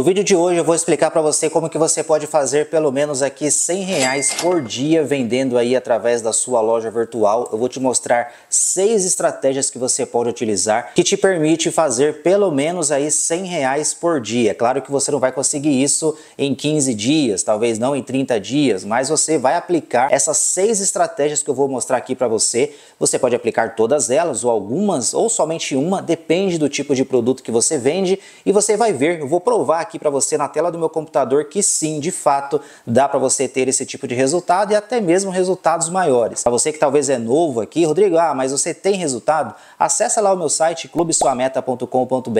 No vídeo de hoje eu vou explicar para você como que você pode fazer pelo menos aqui 100 reais por dia vendendo aí através da sua loja virtual. Eu vou te mostrar seis estratégias que você pode utilizar que te permite fazer pelo menos aí 100 reais por dia. Claro que você não vai conseguir isso em 15 dias, talvez não em 30 dias, mas você vai aplicar essas seis estratégias que eu vou mostrar aqui para você. Você pode aplicar todas elas ou algumas ou somente uma, depende do tipo de produto que você vende e você vai ver, eu vou provar aqui para você na tela do meu computador que sim, de fato, dá para você ter esse tipo de resultado e até mesmo resultados maiores. Para você que talvez é novo aqui, Rodrigo, ah, mas você tem resultado? Acesse lá o meu site clubesuameta.com.br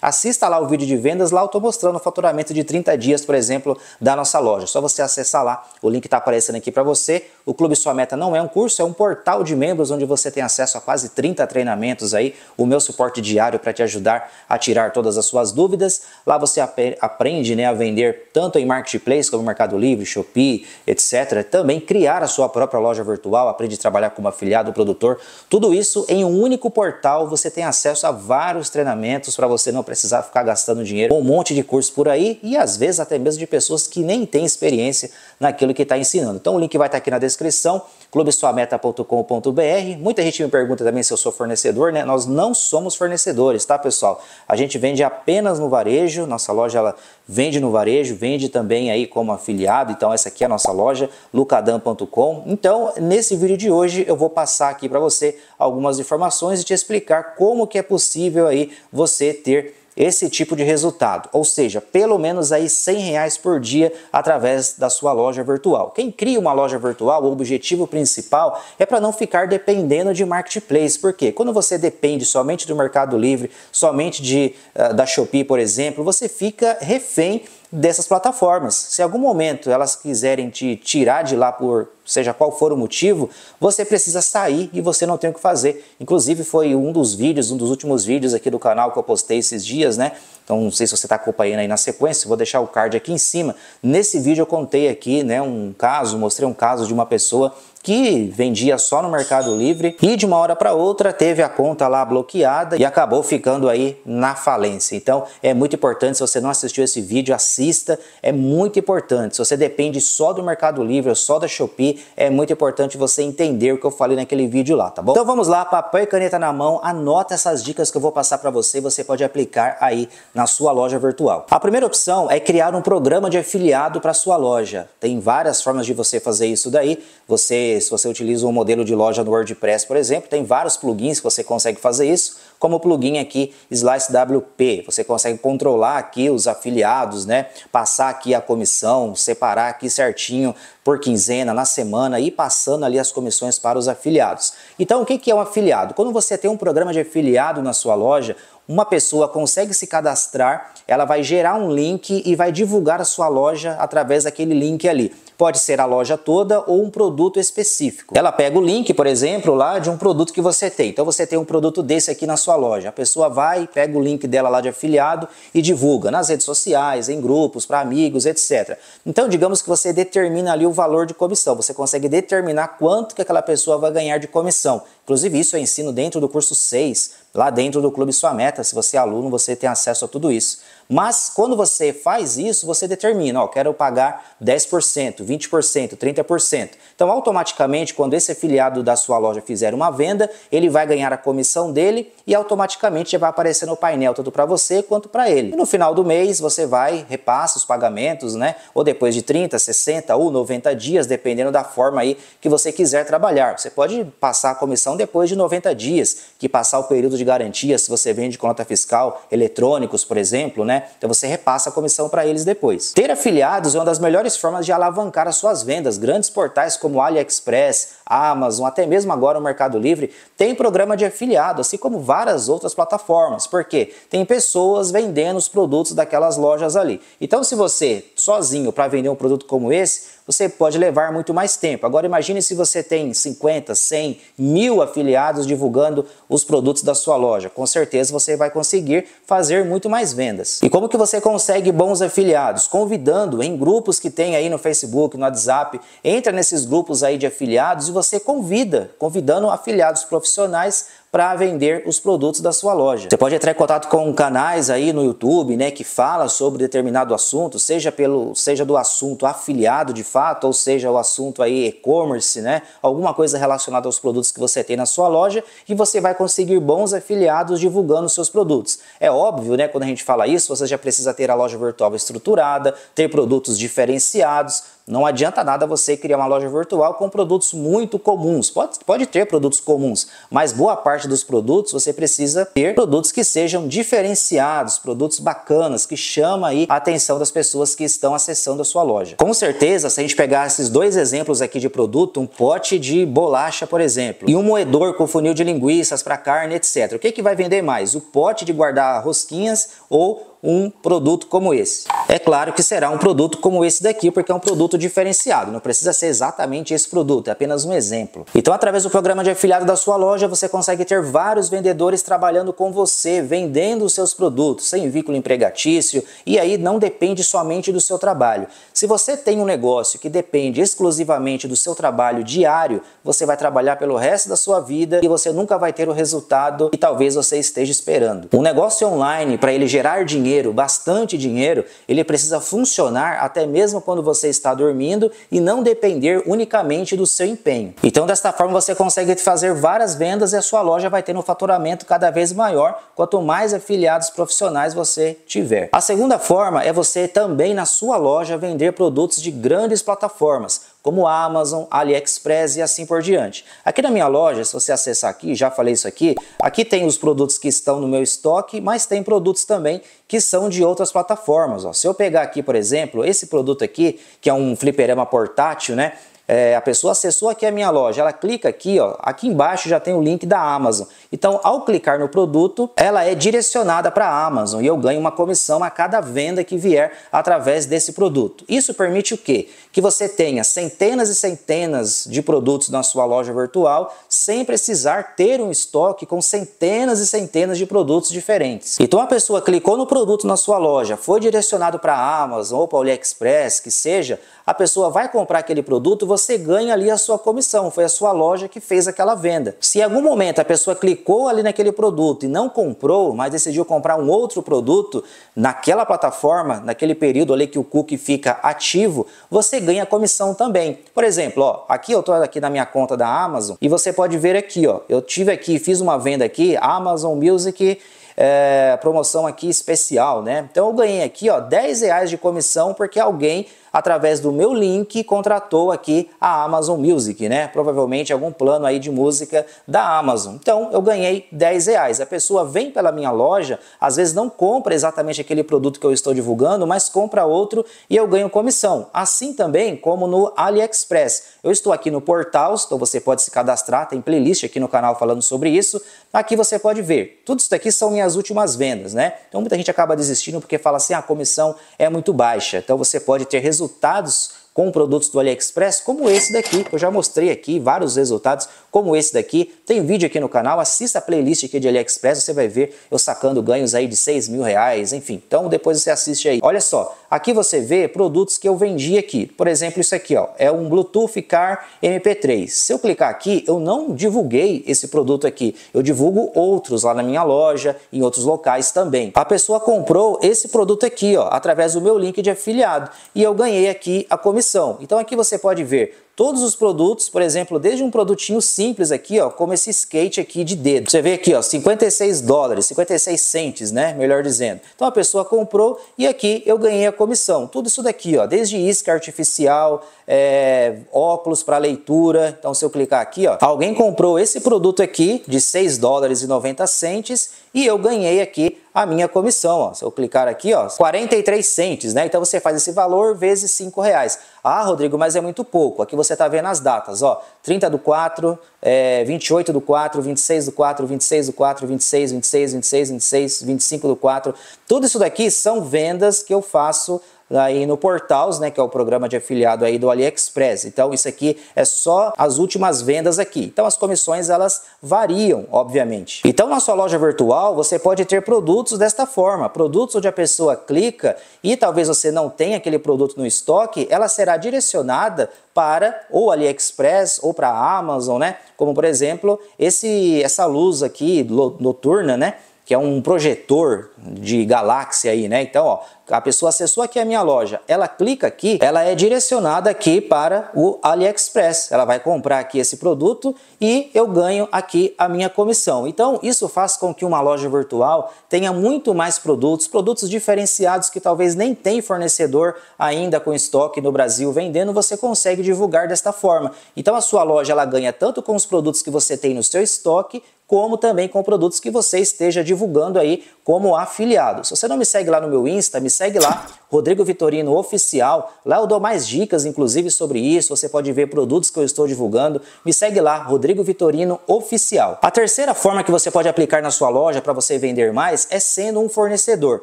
Assista lá o vídeo de vendas, lá eu estou mostrando o faturamento de 30 dias, por exemplo, da nossa loja. Só você acessar lá, o link está aparecendo aqui para você. O Clube Sua Meta não é um curso, é um portal de membros onde você tem acesso a quase 30 treinamentos aí, o meu suporte diário para te ajudar a tirar todas as suas dúvidas. Lá você ap aprende né, a vender tanto em marketplace como Mercado Livre, Shopee, etc. Também criar a sua própria loja virtual, aprende a trabalhar como afiliado, produtor. Tudo isso em um único portal, você tem acesso a vários treinamentos para você não precisar ficar gastando dinheiro com um monte de curso por aí e às vezes até mesmo de pessoas que nem têm experiência naquilo que está ensinando. Então o link vai estar tá aqui na descrição, clubesuameta.com.br. Muita gente me pergunta também se eu sou fornecedor, né? Nós não somos fornecedores, tá pessoal? A gente vende apenas no varejo, nossa loja ela vende no varejo, vende também aí como afiliado, então essa aqui é a nossa loja, lucadam.com. Então nesse vídeo de hoje eu vou passar aqui para você algumas informações e te explicar como que é possível aí você ter esse tipo de resultado, ou seja, pelo menos aí 100 reais por dia através da sua loja virtual. Quem cria uma loja virtual, o objetivo principal é para não ficar dependendo de marketplace, porque quando você depende somente do Mercado Livre, somente de, ah, da Shopee, por exemplo, você fica refém dessas plataformas. Se em algum momento elas quiserem te tirar de lá por seja qual for o motivo, você precisa sair e você não tem o que fazer. Inclusive foi um dos vídeos, um dos últimos vídeos aqui do canal que eu postei esses dias, né? Então não sei se você está acompanhando aí na sequência, vou deixar o card aqui em cima. Nesse vídeo eu contei aqui, né, um caso, mostrei um caso de uma pessoa que vendia só no Mercado Livre e de uma hora para outra teve a conta lá bloqueada e acabou ficando aí na falência. Então é muito importante, se você não assistiu esse vídeo, assista, é muito importante. Se você depende só do Mercado Livre ou só da Shopee, é muito importante você entender o que eu falei naquele vídeo lá, tá bom? Então vamos lá, papel e caneta na mão, anota essas dicas que eu vou passar para você, você pode aplicar aí na sua loja virtual. A primeira opção é criar um programa de afiliado para sua loja. Tem várias formas de você fazer isso daí. Você se você utiliza um modelo de loja no WordPress, por exemplo, tem vários plugins que você consegue fazer isso, como o plugin aqui Slice WP. Você consegue controlar aqui os afiliados, né? Passar aqui a comissão, separar aqui certinho por quinzena, na semana e passando ali as comissões para os afiliados. Então, o que é um afiliado? Quando você tem um programa de afiliado na sua loja, uma pessoa consegue se cadastrar, ela vai gerar um link e vai divulgar a sua loja através daquele link ali. Pode ser a loja toda ou um produto específico. Ela pega o link, por exemplo, lá de um produto que você tem. Então você tem um produto desse aqui na sua loja. A pessoa vai, pega o link dela lá de afiliado e divulga nas redes sociais, em grupos, para amigos, etc. Então digamos que você determina ali o valor de comissão. Você consegue determinar quanto que aquela pessoa vai ganhar de comissão. Inclusive isso eu ensino dentro do curso 6, lá dentro do Clube Sua Meta se você é aluno, você tem acesso a tudo isso. Mas quando você faz isso, você determina, ó, quero pagar 10%, 20%, 30%. Então, automaticamente, quando esse afiliado da sua loja fizer uma venda, ele vai ganhar a comissão dele e automaticamente já vai aparecer no painel tanto para você quanto para ele. E no final do mês, você vai repassa os pagamentos, né? Ou depois de 30, 60 ou 90 dias, dependendo da forma aí que você quiser trabalhar. Você pode passar a comissão depois de 90 dias, que passar o período de garantia, se você vende com nota fiscal, eletrônicos, por exemplo, né? né? Então você repassa a comissão para eles depois. Ter afiliados é uma das melhores formas de alavancar as suas vendas. Grandes portais como AliExpress, Amazon, até mesmo agora o Mercado Livre, tem programa de afiliado, assim como várias outras plataformas, porque tem pessoas vendendo os produtos daquelas lojas ali. Então se você sozinho para vender um produto como esse, você pode levar muito mais tempo. Agora imagine se você tem 50, 100, mil afiliados divulgando os produtos da sua loja. Com certeza você vai conseguir fazer muito mais vendas. E como que você consegue bons afiliados? Convidando em grupos que tem aí no Facebook, no WhatsApp, entra nesses grupos aí de afiliados e você convida, convidando afiliados profissionais para vender os produtos da sua loja. Você pode entrar em contato com canais aí no YouTube, né, que fala sobre determinado assunto, seja pelo, seja do assunto afiliado de fato, ou seja o assunto aí e-commerce, né, alguma coisa relacionada aos produtos que você tem na sua loja e você vai conseguir bons afiliados divulgando seus produtos. É óbvio, né, quando a gente fala isso, você já precisa ter a loja virtual estruturada, ter produtos diferenciados, não adianta nada você criar uma loja virtual com produtos muito comuns. Pode, pode ter produtos comuns, mas boa parte dos produtos você precisa ter produtos que sejam diferenciados, produtos bacanas, que chama aí a atenção das pessoas que estão acessando a sua loja. Com certeza, se a gente pegar esses dois exemplos aqui de produto, um pote de bolacha, por exemplo, e um moedor com funil de linguiças para carne, etc. O que, que vai vender mais? O pote de guardar rosquinhas ou um produto como esse. É claro que será um produto como esse daqui, porque é um produto diferenciado, não precisa ser exatamente esse produto, é apenas um exemplo. Então, através do programa de afiliado da sua loja, você consegue ter vários vendedores trabalhando com você, vendendo os seus produtos, sem vínculo empregatício, e aí não depende somente do seu trabalho. Se você tem um negócio que depende exclusivamente do seu trabalho diário, você vai trabalhar pelo resto da sua vida e você nunca vai ter o resultado que talvez você esteja esperando. Um negócio online, para ele gerar dinheiro, dinheiro, bastante dinheiro, ele precisa funcionar até mesmo quando você está dormindo e não depender unicamente do seu empenho. Então, desta forma, você consegue fazer várias vendas e a sua loja vai ter um faturamento cada vez maior quanto mais afiliados profissionais você tiver. A segunda forma é você também na sua loja vender produtos de grandes plataformas como Amazon, AliExpress e assim por diante. Aqui na minha loja, se você acessar aqui, já falei isso aqui, aqui tem os produtos que estão no meu estoque, mas tem produtos também que são de outras plataformas. Ó. Se eu pegar aqui, por exemplo, esse produto aqui, que é um fliperama portátil, né? É, a pessoa acessou aqui a minha loja, ela clica aqui, ó, aqui embaixo já tem o link da Amazon. Então, ao clicar no produto, ela é direcionada para a Amazon e eu ganho uma comissão a cada venda que vier através desse produto. Isso permite o quê? Que você tenha centenas e centenas de produtos na sua loja virtual sem precisar ter um estoque com centenas e centenas de produtos diferentes. Então, a pessoa clicou no produto na sua loja, foi direcionado para a Amazon ou para o AliExpress, que seja, a pessoa vai comprar aquele produto, você ganha ali a sua comissão, foi a sua loja que fez aquela venda. Se em algum momento a pessoa clicou clicou ali naquele produto e não comprou, mas decidiu comprar um outro produto naquela plataforma, naquele período ali que o cookie fica ativo, você ganha comissão também. Por exemplo, ó, aqui eu estou aqui na minha conta da Amazon e você pode ver aqui, ó, eu tive aqui, fiz uma venda aqui, Amazon Music é, promoção aqui especial, né? Então eu ganhei aqui, ó, 10 reais de comissão porque alguém, através do meu link, contratou aqui a Amazon Music, né? Provavelmente algum plano aí de música da Amazon. Então eu ganhei 10 reais. A pessoa vem pela minha loja, às vezes não compra exatamente aquele produto que eu estou divulgando, mas compra outro e eu ganho comissão. Assim também como no AliExpress. Eu estou aqui no portal, então você pode se cadastrar, tem playlist aqui no canal falando sobre isso. Aqui você pode ver. Tudo isso daqui são minhas as últimas vendas, né? Então muita gente acaba desistindo porque fala assim: ah, a comissão é muito baixa. Então você pode ter resultados com produtos do AliExpress, como esse daqui, que eu já mostrei aqui vários resultados, como esse daqui. Tem vídeo aqui no canal, assista a playlist aqui de AliExpress, você vai ver eu sacando ganhos aí de 6 mil reais, enfim. Então depois você assiste aí. Olha só, Aqui você vê produtos que eu vendi aqui. Por exemplo, isso aqui ó, é um Bluetooth Car MP3. Se eu clicar aqui, eu não divulguei esse produto aqui. Eu divulgo outros lá na minha loja, em outros locais também. A pessoa comprou esse produto aqui ó, através do meu link de afiliado e eu ganhei aqui a comissão. Então aqui você pode ver todos os produtos, por exemplo, desde um produtinho simples aqui, ó, como esse skate aqui de dedo. Você vê aqui, ó, 56 dólares, 56 centes, né, melhor dizendo. Então a pessoa comprou e aqui eu ganhei a comissão. Tudo isso daqui, ó, desde isca artificial, é, óculos para leitura. Então se eu clicar aqui, ó, alguém comprou esse produto aqui de 6 dólares e 90 centes e eu ganhei aqui a minha comissão. Ó. Se eu clicar aqui, ó, 43 centes, né? Então você faz esse valor vezes 5 reais. Ah, Rodrigo, mas é muito pouco. Aqui você está vendo as datas, ó, 30 do 4, é, 28 do 4, 26 do 4, 26 do 4, 26, 26, 26, 26, 25 do 4. Tudo isso daqui são vendas que eu faço aí no Portals, né, que é o programa de afiliado aí do AliExpress. Então isso aqui é só as últimas vendas aqui. Então as comissões elas variam, obviamente. Então na sua loja virtual você pode ter produtos desta forma, produtos onde a pessoa clica e talvez você não tenha aquele produto no estoque, ela será direcionada para ou AliExpress ou para a Amazon, né? Como por exemplo, esse essa luz aqui noturna, né? que é um projetor de galáxia aí, né? Então, ó, a pessoa acessou aqui a minha loja, ela clica aqui, ela é direcionada aqui para o AliExpress. Ela vai comprar aqui esse produto e eu ganho aqui a minha comissão. Então, isso faz com que uma loja virtual tenha muito mais produtos, produtos diferenciados que talvez nem tem fornecedor ainda com estoque no Brasil vendendo, você consegue divulgar desta forma. Então, a sua loja ela ganha tanto com os produtos que você tem no seu estoque, como também com produtos que você esteja divulgando aí como afiliado. Se você não me segue lá no meu Insta, me segue lá, Rodrigo Vitorino Oficial. Lá eu dou mais dicas, inclusive, sobre isso. Você pode ver produtos que eu estou divulgando. Me segue lá, Rodrigo Vitorino Oficial. A terceira forma que você pode aplicar na sua loja para você vender mais é sendo um fornecedor,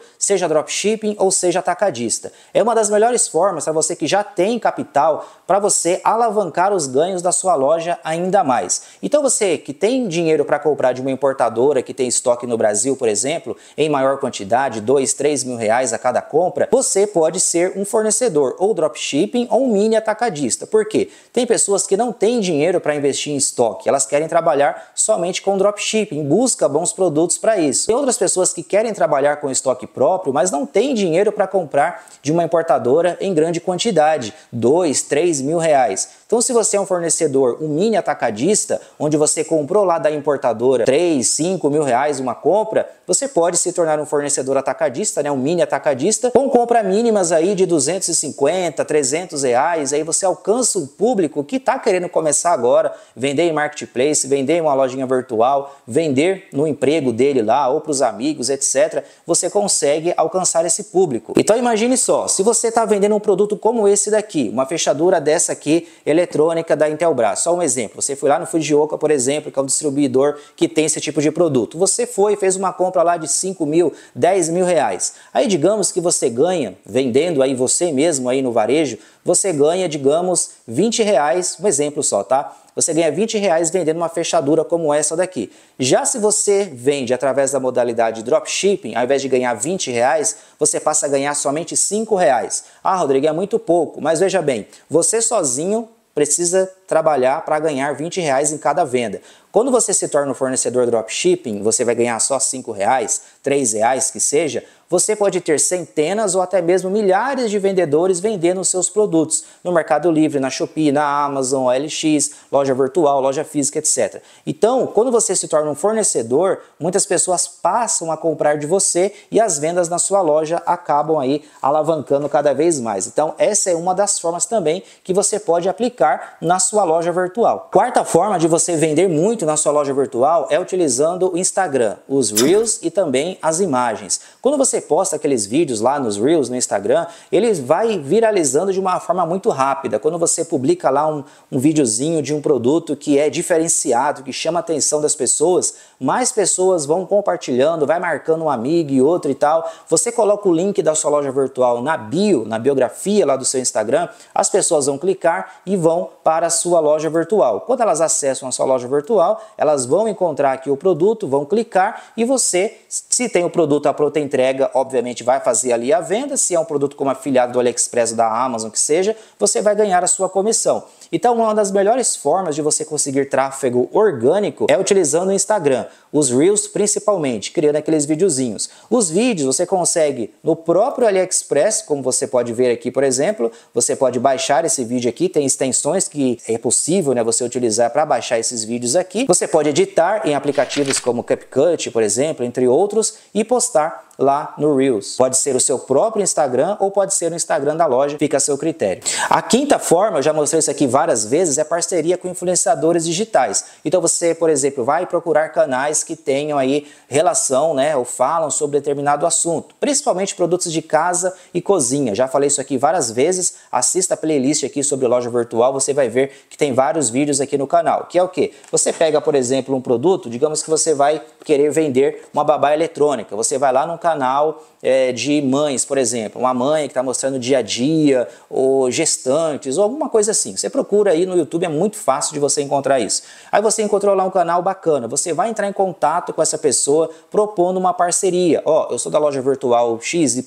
seja dropshipping ou seja atacadista. É uma das melhores formas para você que já tem capital para você alavancar os ganhos da sua loja ainda mais. Então você que tem dinheiro para comprar de uma importadora que tem estoque no Brasil, por exemplo, em maior quantidade, 2, 3 mil reais a cada compra, você pode ser um fornecedor ou dropshipping ou um mini atacadista. Por quê? Tem pessoas que não têm dinheiro para investir em estoque, elas querem trabalhar somente com dropshipping, busca bons produtos para isso. Tem outras pessoas que querem trabalhar com estoque próprio, mas não têm dinheiro para comprar de uma importadora em grande quantidade, 2, 3 mil reais. Então, se você é um fornecedor, um mini atacadista, onde você comprou lá da importadora 3, 5 mil reais uma compra, você pode se tornar um fornecedor atacadista, né, um mini atacadista, com compra mínimas aí de 250, 300 reais, aí você alcança um público que está querendo começar agora, vender em marketplace, vender em uma lojinha virtual, vender no emprego dele lá, ou para os amigos, etc. Você consegue alcançar esse público. Então imagine só, se você está vendendo um produto como esse daqui, uma fechadura dessa aqui, eletrônica da Intelbras. Só um exemplo, você foi lá no Fujioka, por exemplo, que é um distribuidor que tem esse tipo de produto. Você foi e fez uma compra lá de 5 mil, 10 mil reais. Aí digamos que você ganha, vendendo aí você mesmo aí no varejo, você ganha, digamos, 20 reais, um exemplo só, tá? você ganha 20 reais vendendo uma fechadura como essa daqui. Já se você vende através da modalidade dropshipping, ao invés de ganhar 20 reais, você passa a ganhar somente 5 reais. Ah, Rodrigo, é muito pouco, mas veja bem, você sozinho precisa trabalhar para ganhar 20 reais em cada venda. Quando você se torna um fornecedor dropshipping, você vai ganhar só 5 reais, 3 reais que seja, você pode ter centenas ou até mesmo milhares de vendedores vendendo seus produtos no Mercado Livre, na Shopee, na Amazon, OLX, loja virtual, loja física, etc. Então, quando você se torna um fornecedor, muitas pessoas passam a comprar de você e as vendas na sua loja acabam aí alavancando cada vez mais. Então, essa é uma das formas também que você pode aplicar na sua loja virtual. Quarta forma de você vender muito na sua loja virtual é utilizando o Instagram, os Reels e também as imagens. Quando você posta aqueles vídeos lá nos Reels, no Instagram, ele vai viralizando de uma forma muito rápida. Quando você publica lá um, um videozinho de um produto que é diferenciado, que chama a atenção das pessoas, mais pessoas vão compartilhando, vai marcando um amigo e outro e tal. Você coloca o link da sua loja virtual na bio, na biografia lá do seu Instagram, as pessoas vão clicar e vão para a sua loja virtual. Quando elas acessam a sua loja virtual, elas vão encontrar aqui o produto, vão clicar e você, se tem o produto a pronta entrega, entrega, obviamente, vai fazer ali a venda. Se é um produto como afiliado do AliExpress ou da Amazon, que seja, você vai ganhar a sua comissão. Então, uma das melhores formas de você conseguir tráfego orgânico é utilizando o Instagram. Os Reels, principalmente, criando aqueles videozinhos. Os vídeos você consegue no próprio AliExpress, como você pode ver aqui, por exemplo. Você pode baixar esse vídeo aqui, tem extensões que é possível né, você utilizar para baixar esses vídeos aqui. Você pode editar em aplicativos como CapCut, por exemplo, entre outros, e postar lá no Reels. Pode ser o seu próprio Instagram ou pode ser o Instagram da loja, fica a seu critério. A quinta forma, eu já mostrei isso aqui várias vezes, é parceria com influenciadores digitais. Então você, por exemplo, vai procurar canais que tenham aí relação, né, ou falam sobre determinado assunto, principalmente produtos de casa e cozinha. Já falei isso aqui várias vezes. Assista a playlist aqui sobre loja virtual, você vai ver que tem vários vídeos aqui no canal. Que é o que? Você pega, por exemplo, um produto, digamos que você vai querer vender uma babá eletrônica. Você vai lá no canal é, de mães, por exemplo, uma mãe que está mostrando o dia a dia, ou gestantes, ou alguma coisa assim. Você procura aí no YouTube, é muito fácil de você encontrar isso. Aí você encontrou lá um canal bacana, você vai entrar em contato com essa pessoa propondo uma parceria. Ó, oh, eu sou da loja virtual XYZ,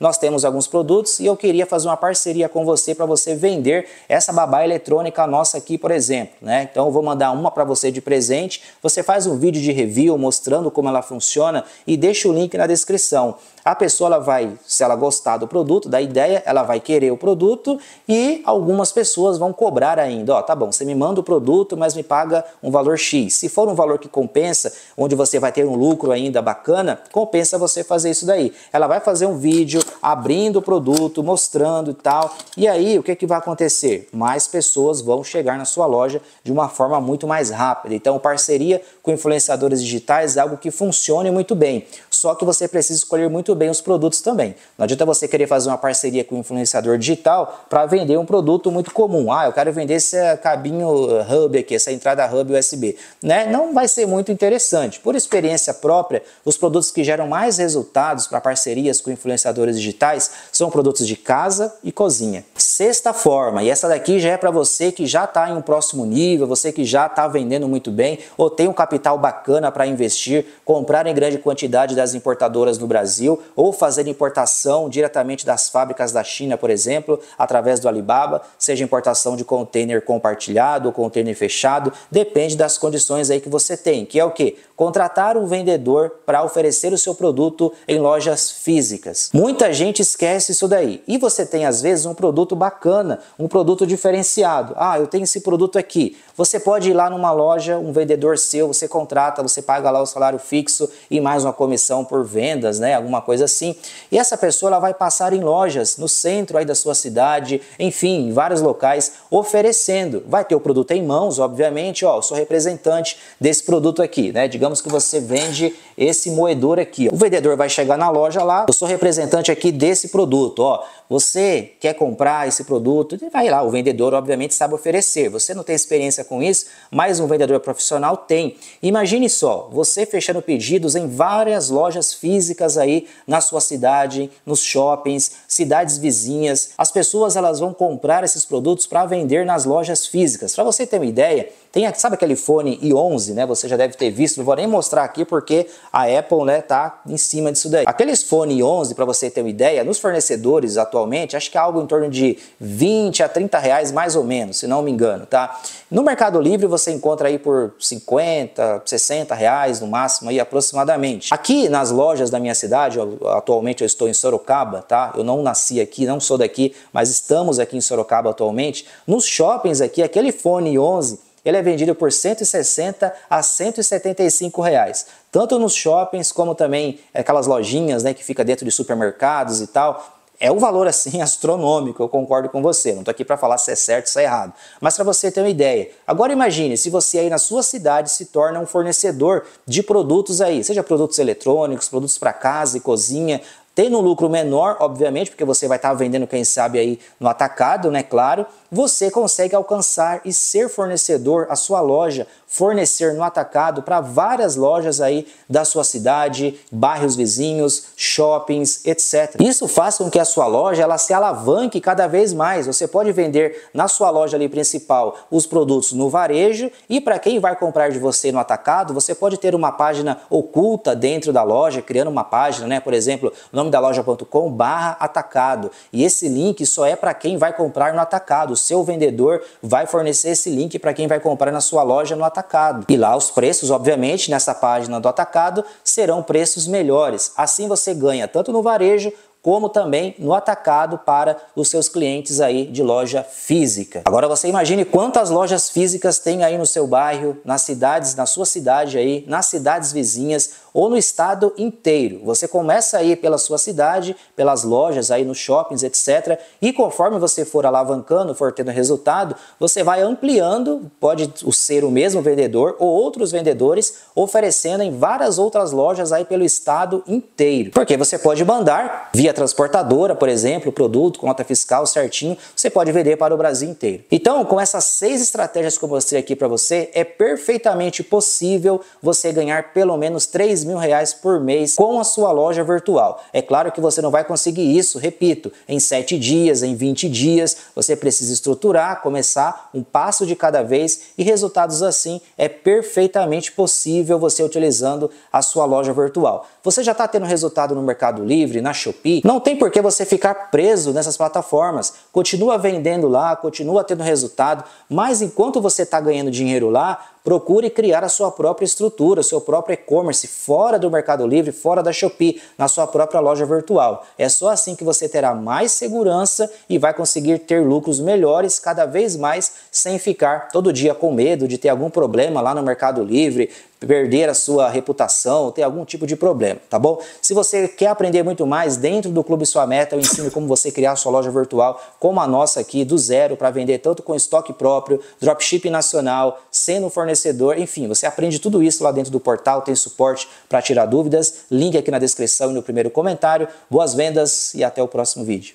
nós temos alguns produtos e eu queria fazer uma parceria com você para você vender essa babá eletrônica nossa aqui, por exemplo, né? Então eu vou mandar uma para você de presente, você faz um vídeo de review mostrando como ela funciona e deixa o link na descrição. A pessoa ela vai, se ela gostar do produto, da ideia, ela vai querer o produto e algumas pessoas vão cobrar ainda. Ó, oh, tá bom, você me manda o produto, mas me paga um valor X. Se for um valor que compensa, onde você vai ter um lucro ainda bacana, compensa você fazer isso daí. Ela vai fazer um vídeo abrindo o produto, mostrando e tal. E aí, o que, que vai acontecer? Mais pessoas vão chegar na sua loja de uma forma muito mais rápida. Então, parceria com influenciadores digitais é algo que funcione muito bem só que você precisa escolher muito bem os produtos também. Não adianta você querer fazer uma parceria com um influenciador digital para vender um produto muito comum. Ah, eu quero vender esse eh, cabinho eh, hub aqui, essa entrada hub USB. Né? Não vai ser muito interessante. Por experiência própria, os produtos que geram mais resultados para parcerias com influenciadores digitais são produtos de casa e cozinha. Sexta forma, e essa daqui já é para você que já está em um próximo nível, você que já está vendendo muito bem ou tem um capital bacana para investir, comprar em grande quantidade das das importadoras no Brasil ou fazer importação diretamente das fábricas da China, por exemplo, através do Alibaba, seja importação de container compartilhado ou container fechado, depende das condições aí que você tem, que é o que? Contratar um vendedor para oferecer o seu produto em lojas físicas. Muita gente esquece isso daí. E você tem às vezes um produto bacana, um produto diferenciado. Ah, eu tenho esse produto aqui. Você pode ir lá numa loja, um vendedor seu, você contrata, você paga lá o salário fixo e mais uma comissão por vendas, né? Alguma coisa assim. E essa pessoa ela vai passar em lojas, no centro aí da sua cidade, enfim, em vários locais, oferecendo. Vai ter o produto em mãos, obviamente, ó, eu sou representante desse produto aqui, né? Digamos que você vende esse moedor aqui. O vendedor vai chegar na loja lá, eu sou representante aqui desse produto, ó. Você quer comprar esse produto? vai lá, o vendedor obviamente sabe oferecer. Você não tem experiência com isso, mas um vendedor profissional tem. Imagine só, você fechando pedidos em várias lojas lojas físicas aí na sua cidade, nos shoppings, cidades vizinhas. As pessoas elas vão comprar esses produtos para vender nas lojas físicas. Para você ter uma ideia, tem, sabe aquele fone i11, né? Você já deve ter visto, não vou nem mostrar aqui porque a Apple, né, tá em cima disso daí. Aqueles fone i11, para você ter uma ideia, nos fornecedores atualmente, acho que é algo em torno de 20 a 30 reais mais ou menos, se não me engano, tá? No Mercado Livre você encontra aí por 50, 60 reais no máximo aí aproximadamente. Aqui nas lojas da minha cidade, atualmente eu estou em Sorocaba, tá? Eu não nasci aqui, não sou daqui, mas estamos aqui em Sorocaba atualmente. Nos shoppings aqui, aquele fone 11, ele é vendido por 160 a 175 reais, tanto nos shoppings como também aquelas lojinhas, né, que fica dentro de supermercados e tal é um valor assim astronômico, eu concordo com você. Não estou aqui para falar se é certo, ou se é errado, mas para você ter uma ideia. Agora imagine se você aí na sua cidade se torna um fornecedor de produtos aí, seja produtos eletrônicos, produtos para casa e cozinha, tendo um lucro menor, obviamente, porque você vai estar tá vendendo, quem sabe, aí no atacado, né? Claro, você consegue alcançar e ser fornecedor, a sua loja fornecer no atacado para várias lojas aí da sua cidade, bairros vizinhos, shoppings, etc. Isso faz com que a sua loja ela se alavanque cada vez mais. Você pode vender na sua loja ali principal os produtos no varejo e para quem vai comprar de você no atacado, você pode ter uma página oculta dentro da loja, criando uma página, né, por exemplo, nome da loja.com barra atacado. E esse link só é para quem vai comprar no atacado. O seu vendedor vai fornecer esse link para quem vai comprar na sua loja no atacado atacado. E lá os preços, obviamente, nessa página do atacado serão preços melhores. Assim você ganha tanto no varejo como também no atacado para os seus clientes aí de loja física. Agora você imagine quantas lojas físicas tem aí no seu bairro, nas cidades, na sua cidade aí, nas cidades vizinhas ou no estado inteiro. Você começa aí pela sua cidade, pelas lojas aí nos shoppings, etc. E conforme você for alavancando, for tendo resultado, você vai ampliando, pode ser o mesmo vendedor ou outros vendedores oferecendo em várias outras lojas aí pelo estado inteiro. Porque você pode mandar via transportadora, por exemplo, o produto, conta fiscal certinho, você pode vender para o Brasil inteiro. Então, com essas seis estratégias que eu mostrei aqui para você, é perfeitamente possível você ganhar pelo menos 3 mil reais por mês com a sua loja virtual. É claro que você não vai conseguir isso, repito, em 7 dias, em 20 dias, você precisa estruturar, começar um passo de cada vez e resultados assim é perfeitamente possível você utilizando a sua loja virtual. Você já está tendo resultado no Mercado Livre, na Shopee, não tem por que você ficar preso nessas plataformas. Continua vendendo lá, continua tendo resultado, mas enquanto você está ganhando dinheiro lá, procure criar a sua própria estrutura, seu próprio e-commerce fora do Mercado Livre, fora da Shopee, na sua própria loja virtual. É só assim que você terá mais segurança e vai conseguir ter lucros melhores cada vez mais sem ficar todo dia com medo de ter algum problema lá no Mercado Livre, perder a sua reputação, ter algum tipo de problema, tá bom? Se você quer aprender muito mais dentro do Clube Sua Meta, eu ensino como você criar sua loja virtual, como a nossa aqui, do zero, para vender tanto com estoque próprio, dropship nacional, sendo fornecedor fornecedor, enfim, você aprende tudo isso lá dentro do portal, tem suporte para tirar dúvidas, link aqui na descrição e no primeiro comentário. Boas vendas e até o próximo vídeo.